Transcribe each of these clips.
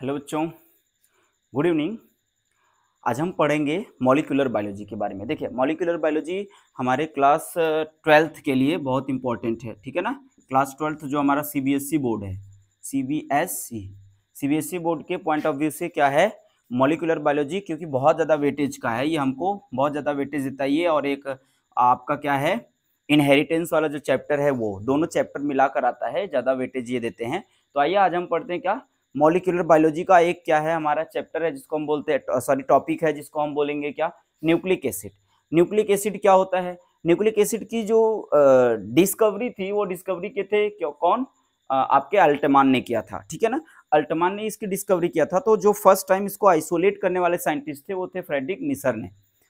Hello बच्चों good evening आज हम पढ़ेंगे मॉलिकुलर बायोलॉजी के बारे में देखिए मॉलिकुलर बायोलॉजी हमारे क्लास ट्वेल्थ के लिए बहुत इंपॉर्टेंट है ठीक है ना क्लास ट्वेल्थ जो हमारा सीबीएसई e बोर्ड है CBSE CBSE e। e board के पॉइंट ऑफ व्यू से क्या है मॉलिकुलर बायोलॉजी क्योंकि बहुत ज़्यादा वेटेज का है ये हमको बहुत ज़्यादा वेटेज देता है ये और एक आपका क्या है इनहेरिटेंस वाला जो चैप्टर है वो दोनों चैप्टर मिलाकर आता है ज़्यादा वेटेज ये देते हैं तो आइए आज हम पढ़ते हैं क्या मॉलिकुलर बायोलॉजी का एक क्या है हमारा चैप्टर है जिसको हम बोलते हैं सॉरी टॉपिक है जिसको हम बोलेंगे क्या न्यूक्लिक एसिड न्यूक्लिक एसिड क्या होता है न्यूक्लिक एसिड की जो डिस्कवरी थी वो डिस्कवरी के थे क्यों कौन आपके अल्टमान ने किया था ठीक है ना अल्टमान ने इसकी डिस्कवरी किया था तो जो फर्स्ट टाइम इसको आइसोलेट करने वाले साइंटिस्ट थे वो थे फ्रेडरिक मिसर ने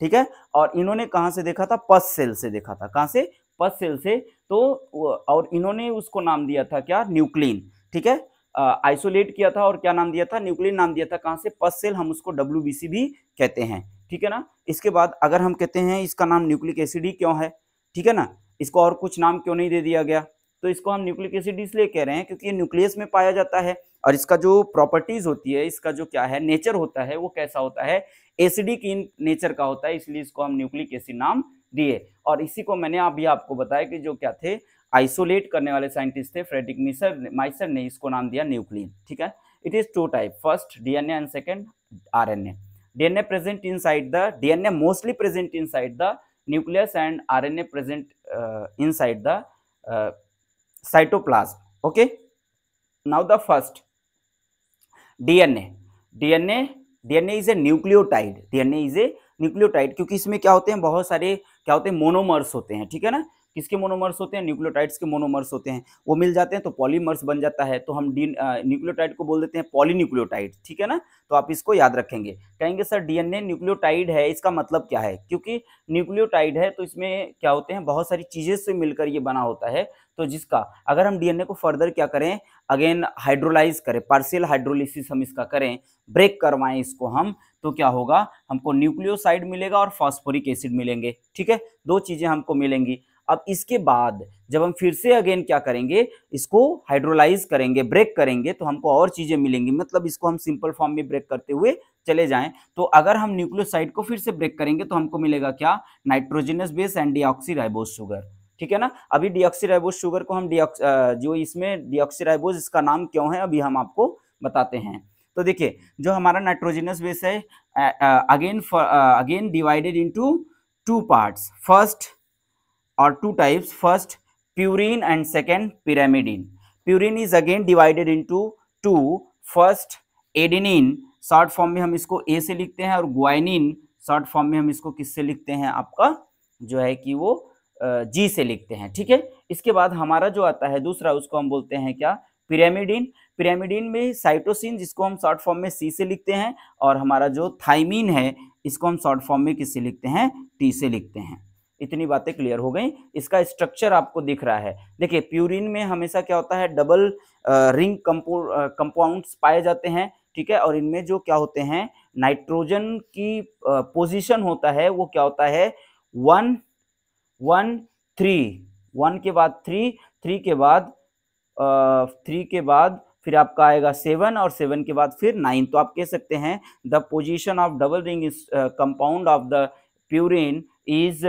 ठीक है और इन्होंने कहाँ से देखा था पस सेल से देखा था कहाँ से पस सेल से तो और इन्होंने उसको नाम दिया था क्या न्यूक्लिन ठीक है आइसोलेट किया था और क्या नाम दिया था न्यूक्लियन नाम दिया था कहाँ से पस सेल हम उसको डब्ल्यू भी कहते हैं ठीक है ना इसके बाद अगर हम कहते हैं इसका नाम न्यूक्लिक एसिड ही क्यों है ठीक है ना इसको और कुछ नाम क्यों नहीं दे दिया गया तो इसको हम न्यूक्लिक एसिड इसलिए कह रहे हैं क्योंकि ये न्यूक्लियस में पाया जाता है और इसका जो प्रॉपर्टीज होती है इसका जो क्या है नेचर होता है वो कैसा होता है एसिडिक इन नेचर का होता है इसलिए इसको हम न्यूक्लिक एसिड नाम दिए और इसी को मैंने अभी आप आपको बताया कि जो क्या थे आइसोलेट करने वाले साइंटिस्ट थे फ्रेडिक मिसर माइसर ने इसको नाम दिया न्यूक्लियन ठीक है it is two type first DNA and second RNA DNA present inside the DNA mostly present inside the nucleus and RNA present uh, the cytoplasm okay now the first DNA DNA DNA is a nucleotide DNA is a nucleotide क्योंकि इसमें क्या होते हैं बहुत सारे क्या होते हैं मोनोमर्स होते हैं ठीक है ना किसके मोनोमर्स होते हैं न्यूक्लियोटाइड्स के मोनोमर्स होते हैं वो मिल जाते हैं तो पॉलीमर्स बन जाता है तो हम डी न्यूक्लियोटाइड को बोल देते हैं पॉलीन्यूक्लियोटाइड ठीक है ना तो आप इसको याद रखेंगे कहेंगे सर डीएनए न्यूक्लियोटाइड है इसका मतलब क्या है क्योंकि न्यूक्लियोटाइड है तो इसमें क्या होते हैं बहुत सारी चीज़ें से मिलकर ये बना होता है तो जिसका अगर हम डीएनए को फर्दर क्या करें अगेन हाइड्रोलाइज करें पार्सियल हाइड्रोलिसिस हम इसका करें ब्रेक करवाएं इसको हम तो क्या होगा हमको न्यूक्लियोसाइड मिलेगा और फॉस्फोरिक एसिड मिलेंगे ठीक है दो चीज़ें हमको मिलेंगी अब इसके बाद जब हम फिर से अगेन क्या करेंगे इसको हाइड्रोलाइज करेंगे ब्रेक करेंगे तो हमको और चीज़ें मिलेंगी मतलब इसको हम सिंपल फॉर्म में ब्रेक करते हुए चले जाएं तो अगर हम न्यूक्लियोसाइड को फिर से ब्रेक करेंगे तो हमको मिलेगा क्या nitrogenous base and ribose sugar ठीक है ना अभी राइबोस शुगर को हम डिऑक्स जो इसमें राइबोस इसका नाम क्यों है अभी हम आपको बताते हैं तो देखिए जो हमारा नाइट्रोजिनस बेस है again again divided into two parts first और two types first purine and second pyrimidine purine is again divided into two first adenine short form में हम इसको ए से लिखते हैं और ग्वाइनिन शॉर्ट फॉर्म में हम इसको किससे लिखते हैं आपका जो है कि वो जी से लिखते हैं ठीक है इसके बाद हमारा जो आता है दूसरा उसको हम बोलते हैं क्या पिरामिडिन पिरामिडिन में साइटोसिन जिसको हम शॉर्ट फॉर्म में सी से लिखते हैं और हमारा जो थाइमिन है इसको हम शॉर्ट फॉर्म में किससे लिखते हैं टी से लिखते हैं इतनी बातें क्लियर हो गई इसका स्ट्रक्चर आपको दिख रहा है देखिए प्यूरिन में हमेशा क्या होता है डबल रिंग कंपाउंड्स पाए जाते हैं ठीक है और इनमें जो क्या होते हैं नाइट्रोजन की पोजीशन होता है वो क्या होता है वन वन थ्री वन के बाद थ्री थ्री के बाद थ्री के बाद फिर आपका आएगा सेवन और सेवन के बाद फिर नाइन तो आप कह सकते हैं the position of double ring compound of the purine is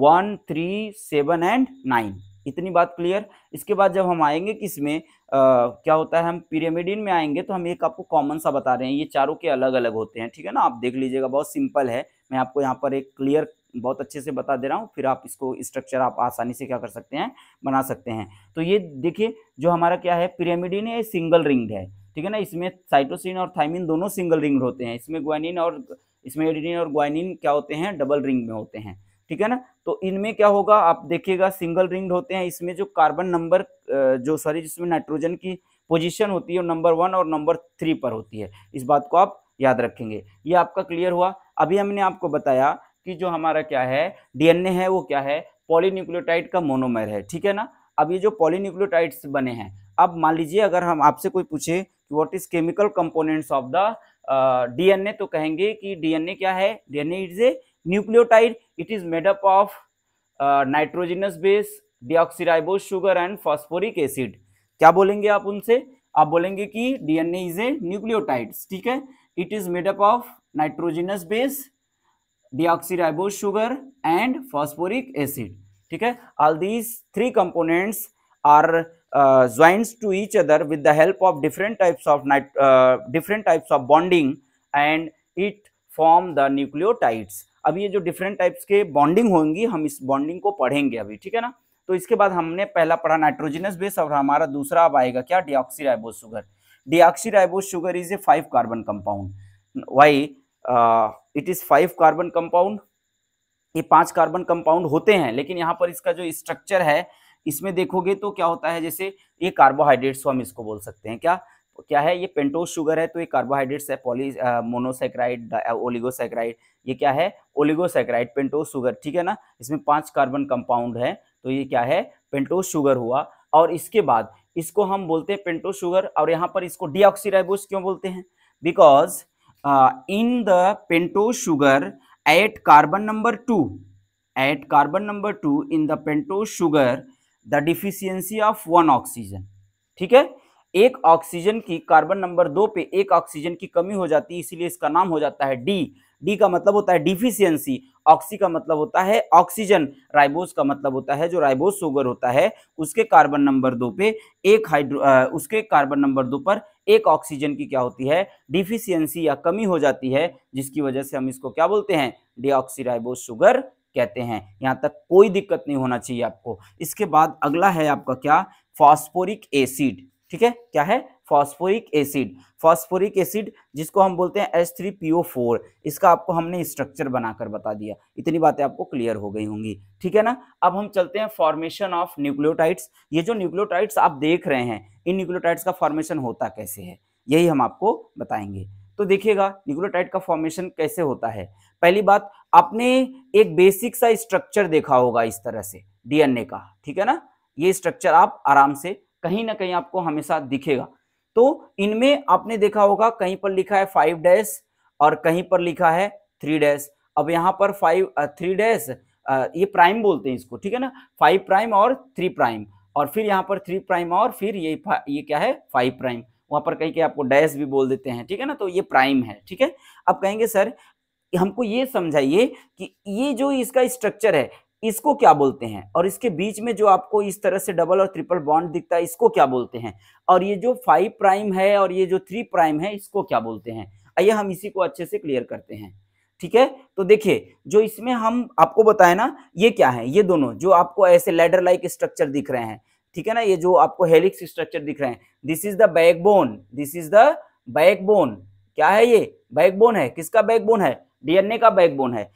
one three seven and nine इतनी बात क्लियर इसके बाद जब हम आएंगे कि इसमें क्या होता है हम पिरामिडिन में आएंगे तो हम एक आपको कॉमन सा बता रहे हैं ये चारों के अलग अलग होते हैं ठीक है ना आप देख लीजिएगा बहुत सिंपल है मैं आपको यहाँ पर एक क्लियर बहुत अच्छे से बता दे रहा हूँ फिर आप इसको स्ट्रक्चर आप आसानी से क्या कर सकते हैं बना सकते हैं तो ये देखिए जो हमारा क्या है पिरामिडिन है सिंगल रिंग है ठीक है ना इसमें साइटोसिन और थाइमिन दोनों सिंगल रिंग होते हैं इसमें ग्वाइनिन और इसमें एडिनिन और ग्वाइनिन क्या होते हैं डबल रिंग में होते हैं ठीक है ना तो इनमें क्या होगा आप देखिएगा सिंगल रिंग होते हैं इसमें जो कार्बन नंबर जो सॉरी जिसमें नाइट्रोजन की पोजीशन होती है नंबर वन और नंबर थ्री पर होती है इस बात को आप याद रखेंगे ये आपका क्लियर हुआ अभी हमने आपको बताया कि जो हमारा क्या है डीएनए है वो क्या है पॉलीन्यूक्लियोटाइड का मोनोमर है ठीक है ना अब ये जो पॉलीन्यूक्लियोटाइड्स बने हैं अब मान लीजिए अगर हम आपसे कोई पूछे कि is chemical components of the DNA तो कहेंगे कि डीएनए क्या है DNA is a nucleotide it is made up of uh, nitrogenous base deoxyribose sugar and phosphoric acid क्या बोलेंगे आप उनसे आप बोलेंगे कि डीएनए इज ए न्यूक्लियोटाइड्स ठीक है it is made up of nitrogenous base deoxyribosugar sugar and phosphoric acid ठीक है all these three components are uh, joins to each other with the help of different types of nit uh, different types of bonding and it form the nucleotides अब ये जो different types के bonding होंगी हम इस bonding को पढ़ेंगे अभी ठीक है ना तो इसके बाद हमने पहला पढ़ा नाइट्रोजनस बेस और हमारा दूसरा अब आएगा क्या deoxyribose sugar deoxyribose sugar is a five carbon compound why it is five carbon compound ये पांच कार्बन कंपाउंड होते हैं लेकिन यहाँ पर इसका जो स्ट्रक्चर है इसमें देखोगे तो क्या होता है जैसे ये कार्बोहाइड्रेट्स हम इसको बोल सकते हैं क्या क्या है ये पेंटोज शुगर है तो ये कार्बोहाइड्रेट्स है पॉली मोनोसेक्राइड ओलिगोसेक्राइड ये क्या है ओलिगोसेक्राइड पेंटोज शुगर ठीक है ना इसमें पांच कार्बन कंपाउंड है तो ये क्या है पेंटोज शुगर हुआ और इसके बाद इसको हम बोलते हैं पेंटोज शुगर और यहाँ पर इसको डीऑक्सीराइबोस क्यों बोलते हैं because in the pentose sugar at carbon number two at carbon number two in the pentose sugar the deficiency of one oxygen ठीक है एक ऑक्सीजन की कार्बन नंबर दो पे एक ऑक्सीजन की कमी हो जाती है इसीलिए इसका नाम हो जाता है डी डी का मतलब होता है डिफिशियंसी ऑक्सी का मतलब होता है ऑक्सीजन राइबोस का मतलब होता है जो राइबोस सुगर होता है उसके कार्बन नंबर दो पे एक हाइड्रो उसके कार्बन नंबर दो पर एक ऑक्सीजन की क्या होती है डिफिशियंसी या कमी हो जाती है जिसकी वजह से हम इसको क्या बोलते हैं डीऑक्सीराइबोस शुगर कहते हैं यहाँ तक कोई दिक्कत नहीं होना चाहिए आपको इसके बाद अगला है आपका क्या फॉस्फोरिक एसिड ठीक है क्या है फॉस्फोरिक एसिड फॉस्फोरिक एसिड जिसको हम बोलते हैं H three P O four इसका आपको हमने स्ट्रक्चर बनाकर बता दिया इतनी बातें आपको क्लियर हो गई होंगी ठीक है ना अब हम चलते हैं फॉर्मेशन ऑफ न्यूक्लियोटाइड्स ये जो न्यूक्लियोटाइड्स आप देख रहे हैं इन न्यूक्लियोटाइड्स का फॉर्मेशन होता कैसे है यही हम आपको बताएंगे तो देखिएगा न्यूक्लियोटाइड का फॉर्मेशन कैसे होता है पहली बात आपने एक बेसिक सा स्ट्रक्चर देखा होगा इस तरह से डीएनए का ठीक है ना ये स्ट्रक्चर आप आराम से कहीं ना कहीं आपको हमेशा दिखेगा तो इनमें आपने देखा होगा कहीं पर लिखा है फाइव डैश और कहीं पर लिखा है थ्री डैश अब यहाँ पर फाइव थ्री डैश ये प्राइम बोलते हैं इसको ठीक है ना फाइव प्राइम और थ्री प्राइम और फिर यहाँ पर थ्री प्राइम और फिर ये ये क्या है फाइव प्राइम वहाँ पर कहीं के आपको डैश भी बोल देते हैं ठीक है ना तो ये प्राइम है ठीक है अब कहेंगे सर हमको ये समझाइए कि ये जो इसका स्ट्रक्चर है इसको क्या बोलते हैं और इसके बीच में जो आपको इस तरह से डबल और ट्रिपल बॉन्ड दिखता है इसको क्या बोलते हैं और ये जो फाइव प्राइम है और ये जो थ्री प्राइम है इसको क्या बोलते हैं आइए हम इसी को अच्छे से क्लियर करते हैं ठीक है तो देखिए जो इसमें हम आपको बताए ना ये क्या है ये दोनों जो आपको ऐसे लेडर लाइक स्ट्रक्चर दिख रहे हैं ठीक है ना ये जो आपको हेलिक्स स्ट्रक्चर दिख रहे हैं this is the backbone this is the backbone क्या है ये बैकबोन है किसका बैकबोन है डीएनए का बैकबोन है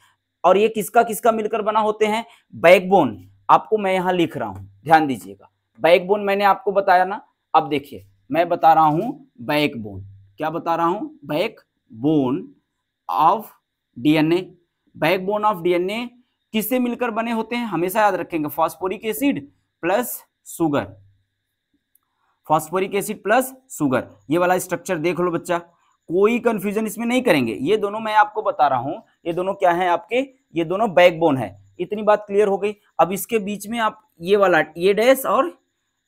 और ये किसका किसका मिलकर बना होते हैं बैकबोन आपको मैं यहां लिख रहा हूं ध्यान दीजिएगा बैकबोन मैंने आपको बताया ना अब देखिए मैं बता रहा हूं बैकबोन क्या बता रहा हूँ backbone of DNA backbone of DNA किससे मिलकर बने होते हैं हमेशा याद रखेंगे phosphoric acid plus sugar phosphoric acid plus sugar ये वाला स्ट्रक्चर देख लो बच्चा कोई कंफ्यूजन इसमें नहीं करेंगे ये दोनों मैं आपको बता रहा हूं ये दोनों क्या है आपके ये दोनों बैकबोन है इतनी बात क्लियर हो गई अब इसके बीच में आप ये वाला ये डैश और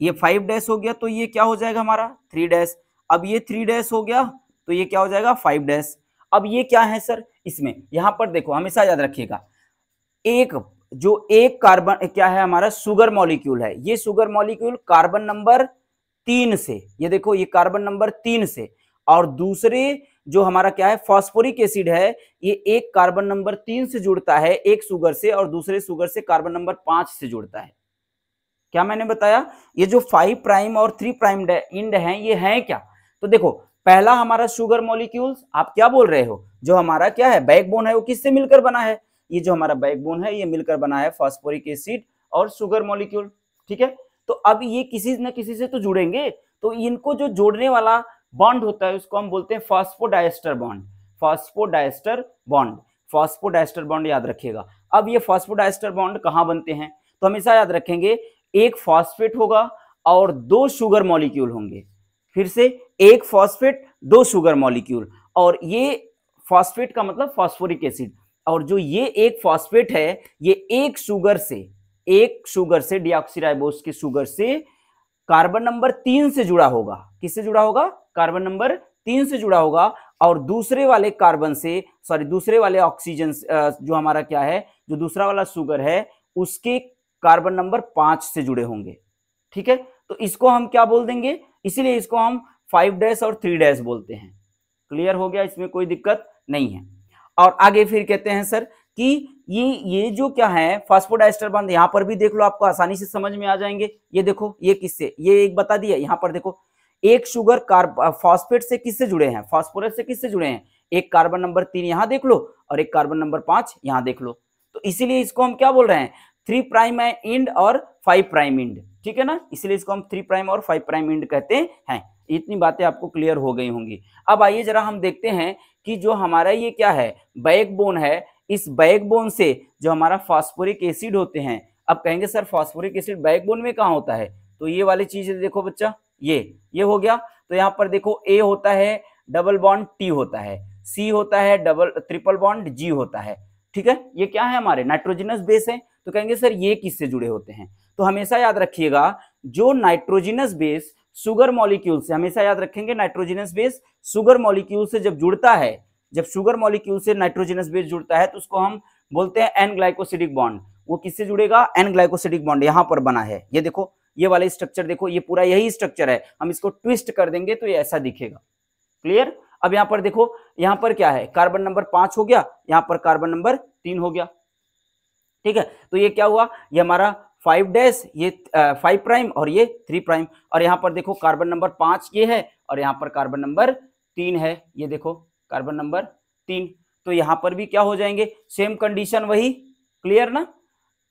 ये फाइव डैश हो गया तो ये क्या हो जाएगा हमारा थ्री डैश अब ये थ्री डैश हो गया तो ये क्या हो जाएगा फाइव डैश अब ये क्या है सर इसमें यहां पर देखो हमेशा याद रखिएगा एक जो एक कार्बन क्या है हमारा सुगर मॉलिक्यूल है ये सुगर मॉलिक्यूल कार्बन नंबर तीन से ये देखो ये कार्बन नंबर तीन से और दूसरे जो हमारा क्या है फॉस्फोरिक एसिड है ये एक कार्बन नंबर तीन से जुड़ता है एक सुगर से और दूसरे सुगर से कार्बन नंबर पांच से जुड़ता है क्या मैंने बताया ये जो फाइव प्राइम और थ्री प्राइम इंड है ये है क्या तो देखो पहला हमारा शुगर मॉलिक्यूल्स आप क्या बोल रहे हो जो हमारा क्या है बैकबोन है वो किससे मिलकर बना है ये जो हमारा बैकबोन है ये मिलकर बना है फॉस्फोरिक एसिड और शुगर मॉलिक्यूल ठीक है तो अब ये किसी न किसी से तो जुड़ेंगे तो इनको जो जोड़ने वाला बॉन्ड होता है उसको हम बोलते हैं phosphodiester bond phosphodiester bond phosphodiester bond याद रखेगा अब ये फॉस्फोडाइस्टर बॉन्ड कहाँ बनते हैं तो हमेशा याद रखेंगे एक फॉस्फेट होगा और दो शुगर मॉलिक्यूल होंगे फिर से एक फॉस्फेट दो शुगर मॉलिक्यूल और ये फॉस्फेट का मतलब फॉस्फोरिक एसिड और जो ये एक फॉस्फेट है ये एक शुगर से एक शुगर से डिऑक्सीराइबोस के शुगर से कार्बन नंबर तीन से जुड़ा होगा किससे जुड़ा होगा कार्बन नंबर तीन से जुड़ा होगा और दूसरे वाले कार्बन से सॉरी दूसरे वाले ऑक्सीजन जो हमारा क्या है जो दूसरा वाला शुगर है उसके कार्बन नंबर पांच से जुड़े होंगे ठीक है तो इसको हम क्या बोल देंगे इसीलिए इसको हम फाइव डैश और थ्री डैश बोलते हैं क्लियर हो गया इसमें कोई दिक्कत नहीं है और आगे फिर कहते हैं सर कि ये ये जो क्या है फास्फोडाइस्टर बंद यहाँ पर भी देख लो आपको आसानी से समझ में आ जाएंगे ये देखो ये किससे ये एक बता दिया यहाँ पर देखो एक शुगर कार्ब फॉस्फेट से किससे जुड़े हैं फॉस्फोरस से किससे जुड़े हैं एक कार्बन नंबर तीन यहाँ देख लो और एक कार्बन नंबर पांच यहाँ देख लो तो इसीलिए इसको हम क्या बोल रहे हैं थ्री प्राइम है इंड और फाइव प्राइम इंड ठीक है ना इसलिए इसको हम थ्री प्राइम और फाइव प्राइम इंड कहते हैं इतनी बातें आपको क्लियर हो गई होंगी अब आइए जरा हम देखते हैं कि जो हमारा ये क्या है बैकबोन है इस बैकबोन से जो हमारा फॉस्फोरिक एसिड होते हैं अब कहेंगे सर फॉस्फोरिक एसिड बैकबोन में कहा होता है तो ये वाली चीज देखो बच्चा ये ये हो गया तो यहाँ पर देखो ए होता है डबल बॉन्ड टी होता है सी होता है डबल ट्रिपल बॉन्ड जी होता है ठीक है ये क्या है हमारे नाइट्रोजिनस बेस है तो कहेंगे सर ये किससे जुड़े होते हैं तो हमेशा याद रखिएगा जो नाइट्रोजिनस बेस शुगर मॉलिक्यूल से हमेशा याद रखेंगे नाइट्रोजिनस बेस शुगर मॉलिक्यूल से जब जुड़ता है जब शुगर मॉलिक्यूल से नाइट्रोजनस बेस जुड़ता है तो उसको हम बोलते हैं एन ग्लाइकोसिडिक बॉन्ड वो किससे जुड़ेगा एन ग्लाइकोसिडिक बॉन्ड यहाँ पर बना है ये देखो ये वाले स्ट्रक्चर देखो ये पूरा यही स्ट्रक्चर है हम इसको ट्विस्ट कर देंगे तो ये ऐसा दिखेगा क्लियर अब यहाँ पर देखो यहाँ पर क्या है कार्बन नंबर पांच हो गया यहाँ पर कार्बन नंबर तीन हो गया ठीक है तो ये क्या हुआ ये हमारा फाइव डैश ये फाइव प्राइम और ये थ्री प्राइम और यहाँ पर देखो कार्बन नंबर पांच ये है और यहाँ पर कार्बन नंबर तीन है ये देखो कार्बन नंबर तीन तो यहां पर भी क्या हो जाएंगे सेम कंडीशन वही क्लियर ना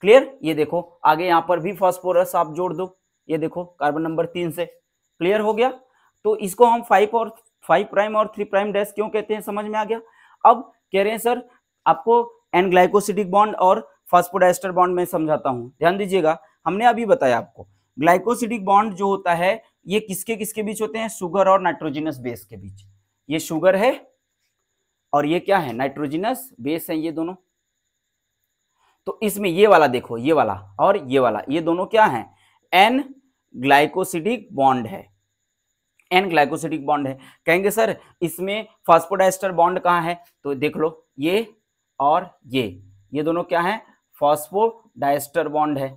क्लियर ये देखो आगे यहां पर भी फॉस्फोरस आप जोड़ दो ये देखो कार्बन नंबर तीन से क्लियर हो गया तो इसको हम फाइव और फाइव प्राइम और थ्री प्राइम डैश क्यों कहते हैं समझ में आ गया अब कह रहे हैं सर आपको एन ग्लाइकोसिडिक बॉन्ड और फॉस्फोडाइस्टर बॉन्ड में समझाता हूँ ध्यान दीजिएगा हमने अभी बताया आपको ग्लाइकोसिडिक बॉन्ड जो होता है ये किसके किसके बीच होते हैं शुगर और नाइट्रोजिनस बेस के बीच ये शुगर है और ये क्या है नाइट्रोजिनस बेस है ये दोनों तो इसमें ये वाला देखो ये वाला और ये वाला ये दोनों क्या है एन ग्लाइकोसिडिक बॉन्ड है एन ग्लाइकोसिडिक बॉन्ड है कहेंगे सर इसमें फॉस्फोडाइस्टर बॉन्ड कहाँ है तो देख लो ये और ये ये दोनों क्या है फॉस्फोडाइस्टर बॉन्ड है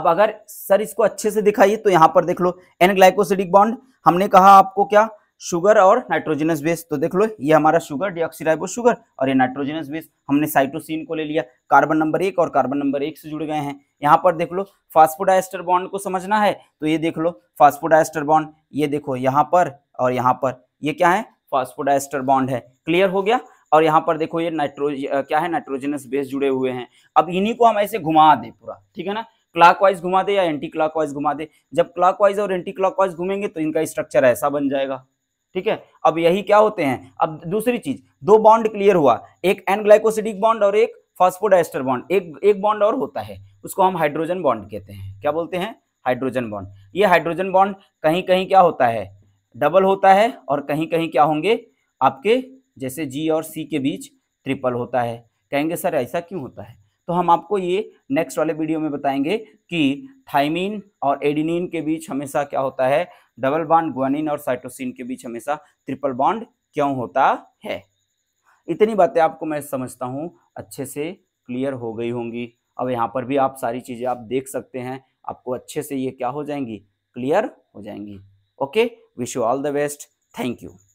अब अगर सर इसको अच्छे से दिखाइए तो यहां पर देख लो एन ग्लाइकोसिडिक बॉन्ड हमने कहा आपको क्या शुगर और नाइट्रोजनस बेस तो देख लो ये हमारा शुगर डिऑक्सीराइबो शुगर और ये नाइट्रोजनस बेस हमने साइटोसिन को ले लिया कार्बन नंबर एक और कार्बन नंबर एक से जुड़ गए हैं यहाँ पर देख लो फास्फोडाइस्टर बॉन्ड को समझना है तो ये देख लो फास्फोडाइस्टर बॉन्ड ये देखो यहाँ पर और यहाँ पर ये क्या है फास्फोडाइस्टर बॉन्ड है क्लियर हो गया और यहाँ पर देखो ये नाइट्रोज क्या है नाइट्रोजनस बेस जुड़े हुए हैं अब इन्हीं को हम ऐसे घुमा दे पूरा ठीक है ना क्लॉकवाइज घुमा दे या एंटी क्लॉकवाइज घुमा दे जब क्लॉकवाइज और एंटी क्लॉकवाइज घूमेंगे तो इनका स्ट्रक्चर ऐसा बन जाएगा ठीक है अब यही क्या होते हैं अब दूसरी चीज दो बॉन्ड क्लियर हुआ एक एन ग्लाइकोसिडिक बॉन्ड और एक फॉस्फोडाइस्टर बॉन्ड एक एक बॉन्ड और होता है उसको हम हाइड्रोजन बॉन्ड कहते हैं क्या बोलते हैं हाइड्रोजन बॉन्ड ये हाइड्रोजन बॉन्ड कहीं कहीं क्या होता है डबल होता है और कहीं कहीं क्या होंगे आपके जैसे जी और सी के बीच ट्रिपल होता है कहेंगे सर ऐसा क्यों होता है तो हम आपको ये नेक्स्ट वाले वीडियो में बताएंगे कि थाइमिन और एडिनिन के बीच हमेशा क्या होता है डबल बॉन्ड ग्वानिन और साइटोसिन के बीच हमेशा ट्रिपल बॉन्ड क्यों होता है इतनी बातें आपको मैं समझता हूँ अच्छे से क्लियर हो गई होंगी अब यहाँ पर भी आप सारी चीज़ें आप देख सकते हैं आपको अच्छे से ये क्या हो जाएंगी क्लियर हो जाएंगी okay wish you all the best thank you